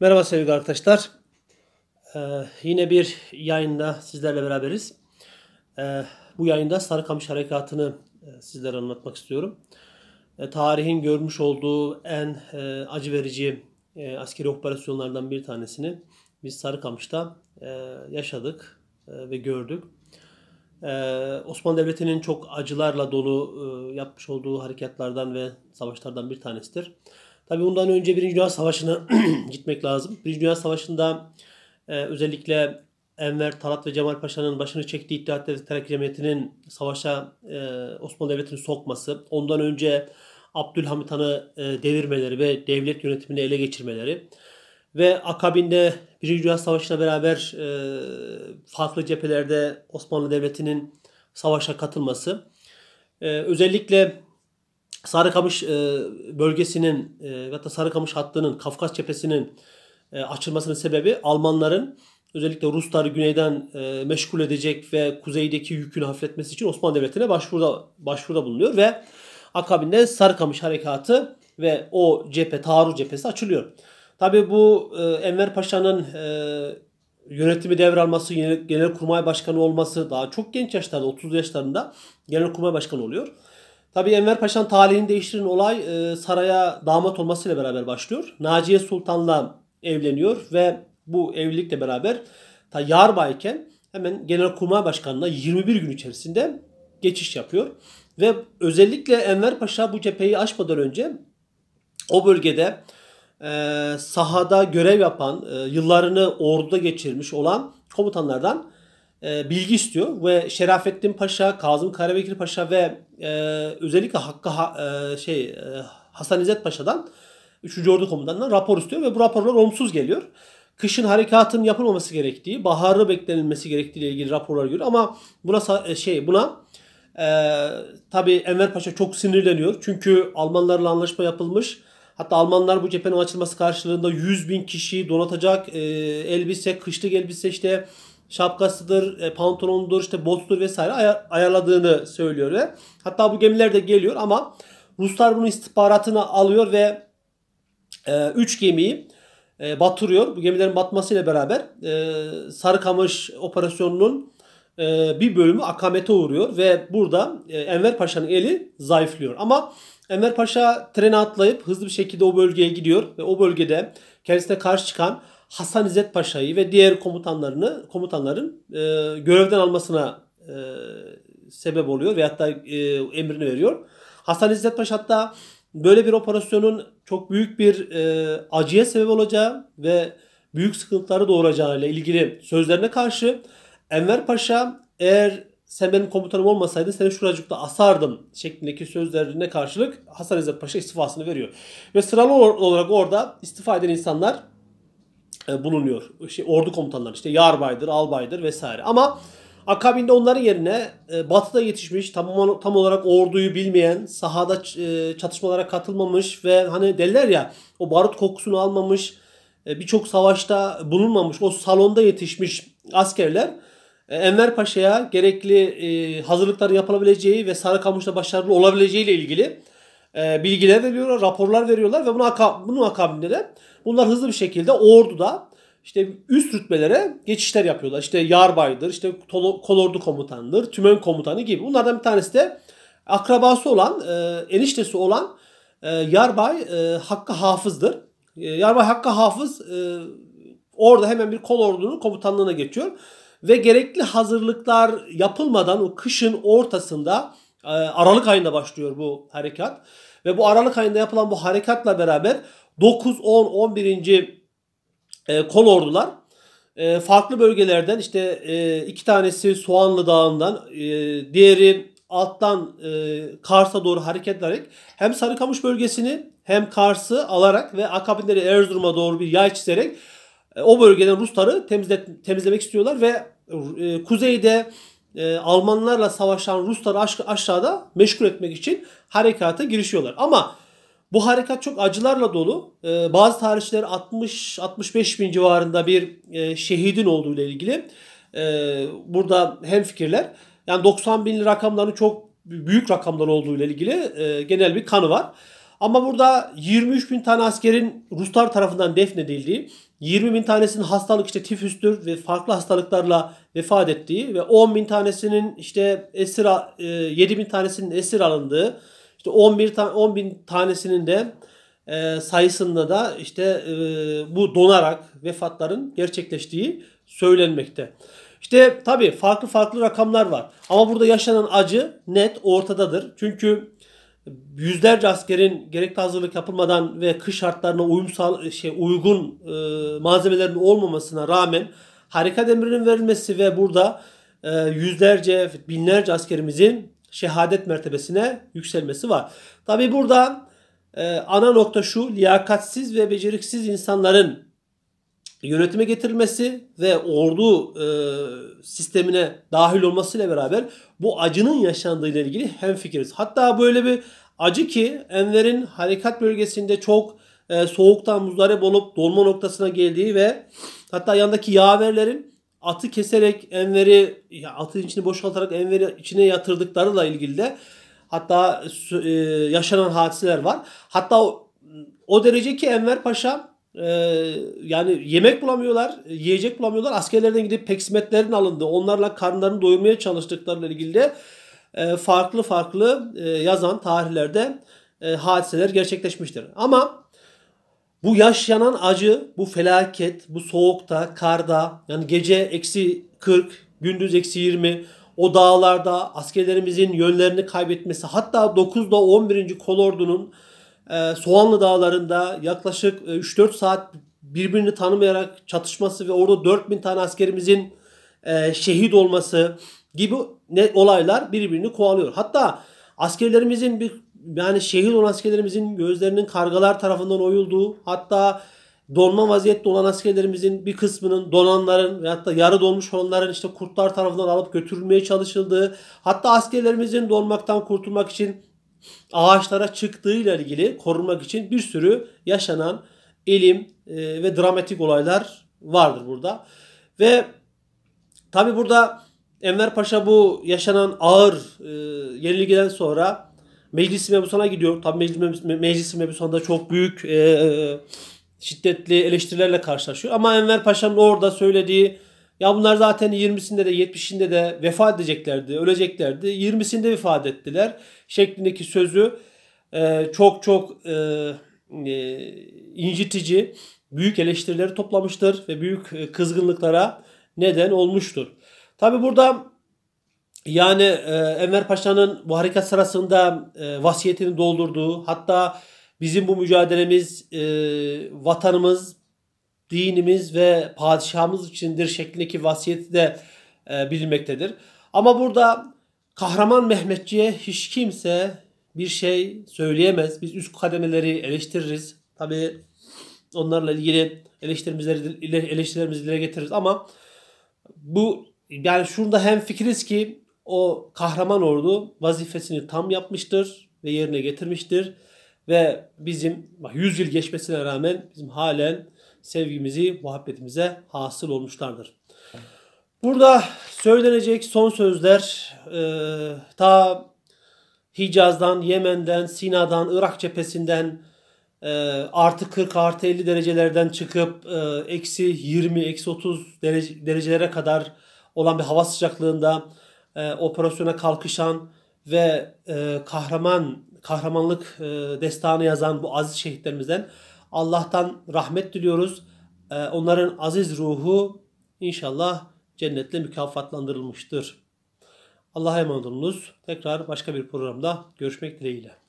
Merhaba sevgili arkadaşlar. Ee, yine bir yayında sizlerle beraberiz. Ee, bu yayında Sarıkamış Harekatı'nı e, sizlere anlatmak istiyorum. E, tarihin görmüş olduğu en e, acı verici e, askeri operasyonlardan bir tanesini biz Sarıkamış'ta e, yaşadık e, ve gördük. Ee, Osmanlı Devleti'nin çok acılarla dolu e, yapmış olduğu harekatlardan ve savaşlardan bir tanesidir. Tabii bundan önce Birinci Dünya Savaşı'na gitmek lazım. Birinci Dünya Savaşı'nda e, özellikle Enver, Talat ve Cemal Paşa'nın başını çektiği İttihat Devleti Terakki Cemiyeti'nin savaşa e, Osmanlı Devleti'ni sokması, ondan önce Abdülhamit Han'ı e, devirmeleri ve devlet yönetimini ele geçirmeleri ve akabinde Birinci Dünya Savaşı'na beraber e, farklı cephelerde Osmanlı Devleti'nin savaşa katılması. E, özellikle Sarıkamış e, bölgesinin e, da Sarıkamış hattının Kafkas cephesinin e, açılmasının sebebi Almanların özellikle Rusları güneyden e, meşgul edecek ve kuzeydeki yükünü hafifletmesi için Osmanlı Devleti'ne başvuruda, başvuruda bulunuyor ve akabinde Sarıkamış Harekatı ve o cephe, taarruz cephesi açılıyor. Tabi bu e, Enver Paşa'nın e, yönetimi devralması, Genelkurmay Başkanı olması daha çok genç yaşlarda, 30 yaşlarında Genelkurmay Başkanı oluyor. Tabii Enver Paşa'nın talihini değiştiren olay e, saraya damat olmasıyla beraber başlıyor. Naciye Sultan'la evleniyor ve bu evlilikle beraber ta yarbayken hemen Genelkurmay Başkanı'na 21 gün içerisinde geçiş yapıyor. Ve özellikle Enver Paşa bu cepheyi açmadan önce o bölgede e, sahada görev yapan, e, yıllarını orduda geçirmiş olan komutanlardan e, bilgi istiyor ve Şerafettin Paşa, Kazım Karabekir Paşa ve e, özellikle Hakkı ha, e, şey e, Hasan İzzet Paşa'dan 3. Ordu Komutanı'ndan rapor istiyor ve bu raporlar olumsuz geliyor. Kışın harekatın yapılmaması gerektiği, baharı beklenilmesi gerektiği ile ilgili raporlar görüyor ama buna e, şey buna e, tabii Enver Paşa çok sinirleniyor. Çünkü Almanlarla anlaşma yapılmış. Hatta Almanlar bu cephenin açılması karşılığında 100 bin kişiyi donatacak e, elbise, kışlık elbise işte şapkasıdır, e, pantolondur, işte bottur vesaire ayar, ayarladığını söylüyor ve hatta bu gemiler de geliyor ama Ruslar bunun istihbaratını alıyor ve 3 e, gemiyi e, batırıyor. Bu gemilerin batmasıyla beraber e, Sarıkamış operasyonunun e, bir bölümü akamete uğruyor ve burada e, Enver Paşa'nın eli zayıflıyor. Ama Enver Paşa trene atlayıp hızlı bir şekilde o bölgeye gidiyor ve o bölgede kendisine karşı çıkan Hasan İzzet Paşa'yı ve diğer komutanlarını komutanların e, görevden almasına e, sebep oluyor ve hatta e, emrini veriyor. Hasan İzzet Paşa hatta böyle bir operasyonun çok büyük bir e, acıya sebep olacağı ve büyük sıkıntıları doğuracağı ile ilgili sözlerine karşı Enver Paşa eğer sen benim komutanım olmasaydın seni şuracıkta asardım şeklindeki sözlerine karşılık Hasan İzzet Paşa istifasını veriyor. Ve sıralı olarak orada istifa eden insanlar e, bulunuyor. Şey, ordu komutanları işte yarbaydır, albaydır vesaire. Ama akabinde onların yerine e, batıda yetişmiş, tam, tam olarak orduyu bilmeyen, sahada e, çatışmalara katılmamış ve hani derler ya o barut kokusunu almamış, birçok savaşta bulunmamış, o salonda yetişmiş askerler Enver Paşa'ya gerekli hazırlıkları yapılabileceği ve Sarıkamış'ta başarılı olabileceği ile ilgili e, bilgiler veriyorlar, raporlar veriyorlar ve bunu bunun akabinde de bunlar hızlı bir şekilde orduda işte üst rütbelere geçişler yapıyorlar. İşte yarbaydır, işte kolordu komutandır, tümen komutanı gibi. Bunlardan bir tanesi de akrabası olan, e, eniştesi olan e, Yarbay e, Hakkı Hafız'dır. E, Yarbay Hakkı Hafız e, orada hemen bir kolordunun komutanlığına geçiyor. Ve gerekli hazırlıklar yapılmadan o kışın ortasında ee, Aralık ayında başlıyor bu harekat. Ve bu Aralık ayında yapılan bu harekatla beraber 9, 10, 11. kol ordular e, farklı bölgelerden işte e, iki tanesi Soğanlı Dağı'ndan, e, diğeri alttan Kars'a doğru hareket ederek hem Sarıkamış bölgesini hem Kars'ı alarak ve akabinde Erzurum'a doğru bir yay çizerek o bölgeden Rusları temizle, temizlemek istiyorlar ve kuzeyde e, Almanlarla savaşan Rusları aş- aşağıda meşgul etmek için harekata girişiyorlar. Ama bu harekat çok acılarla dolu. E, bazı tarihçiler 60-65 bin civarında bir e, şehidin olduğu ile ilgili e, burada hem fikirler. Yani 90 bin rakamların çok büyük rakamlar olduğu ile ilgili e, genel bir kanı var. Ama burada 23 bin tane askerin Ruslar tarafından defnedildiği, 20 bin tanesinin hastalık işte tifüstür ve farklı hastalıklarla vefat ettiği ve 10 bin tanesinin işte esir 7 e, bin tanesinin esir alındığı işte 11 ta 10 bin tanesinin de e, sayısında da işte e, bu donarak vefatların gerçekleştiği söylenmekte. İşte tabii farklı farklı rakamlar var. Ama burada yaşanan acı net ortadadır. Çünkü yüzlerce askerin gerekli hazırlık yapılmadan ve kış şartlarına uyum şey uygun e, malzemelerin olmamasına rağmen harika emrinin verilmesi ve burada e, yüzlerce binlerce askerimizin şehadet mertebesine yükselmesi var. Tabi burada e, ana nokta şu liyakatsiz ve beceriksiz insanların yönetime getirilmesi ve ordu e, sistemine dahil olmasıyla beraber bu acının yaşandığı ile ilgili hemfikiriz. Hatta böyle bir acı ki Enver'in harekat bölgesinde çok e, soğuktan muzdarip bolup dolma noktasına geldiği ve hatta yandaki yaverlerin atı keserek Enver'i ya atın içini boşaltarak Enver'i içine yatırdıklarıyla ilgili de hatta e, yaşanan hadiseler var. Hatta o, o derece ki Enver Paşa ee, yani yemek bulamıyorlar, yiyecek bulamıyorlar. Askerlerden gidip peksimetlerin alındı. Onlarla karnlarını doyurmaya çalıştıklarıyla ilgili de e, farklı farklı e, yazan tarihlerde e, hadiseler gerçekleşmiştir. Ama bu yaşanan acı, bu felaket, bu soğukta, karda yani gece eksi 40, gündüz eksi 20 o dağlarda askerlerimizin yönlerini kaybetmesi hatta 9'da 11. kolordunun ee, Soğanlı Dağları'nda yaklaşık 3-4 e, saat birbirini tanımayarak çatışması ve orada 4000 tane askerimizin e, şehit olması gibi ne olaylar birbirini kovalıyor. Hatta askerlerimizin bir yani şehit olan askerlerimizin gözlerinin kargalar tarafından oyulduğu hatta donma vaziyette olan askerlerimizin bir kısmının donanların ve hatta yarı donmuş olanların işte kurtlar tarafından alıp götürülmeye çalışıldığı hatta askerlerimizin donmaktan kurtulmak için ağaçlara çıktığıyla ilgili korunmak için bir sürü yaşanan elim e, ve dramatik olaylar vardır burada. Ve tabi burada Enver Paşa bu yaşanan ağır e, yenilgiden sonra Meclis-i Mebusan'a gidiyor. Tabi Meclis, Meclis-i Mebusan'da çok büyük e, e, şiddetli eleştirilerle karşılaşıyor. Ama Enver Paşa'nın orada söylediği ya bunlar zaten 20'sinde de 70'inde de vefat edeceklerdi, öleceklerdi. 20'sinde vefat ettiler şeklindeki sözü e, çok çok e, e, incitici, büyük eleştirileri toplamıştır ve büyük e, kızgınlıklara neden olmuştur. Tabi burada yani e, Enver Paşa'nın bu harekat sırasında e, vasiyetini doldurduğu hatta bizim bu mücadelemiz e, vatanımız dinimiz ve padişahımız içindir şeklindeki vasiyeti de e, bilinmektedir. Ama burada kahraman Mehmetçi'ye hiç kimse bir şey söyleyemez. Biz üst kademeleri eleştiririz. Tabi onlarla ilgili eleştirimizi eleştirilerimizi dile getiririz ama bu yani şunda hem fikiriz ki o kahraman ordu vazifesini tam yapmıştır ve yerine getirmiştir ve bizim 100 yıl geçmesine rağmen bizim halen sevgimizi, muhabbetimize hasıl olmuşlardır. Burada söylenecek son sözler e, ta Hicaz'dan, Yemen'den, Sina'dan, Irak cephesinden e, artı 40 artı 50 derecelerden çıkıp e, eksi 20 eksi 30 derece, derecelere kadar olan bir hava sıcaklığında e, operasyona kalkışan ve e, kahraman kahramanlık e, destanı yazan bu aziz şehitlerimizden Allah'tan rahmet diliyoruz. Ee, onların aziz ruhu inşallah cennetle mükafatlandırılmıştır. Allah'a emanet olunuz. Tekrar başka bir programda görüşmek dileğiyle.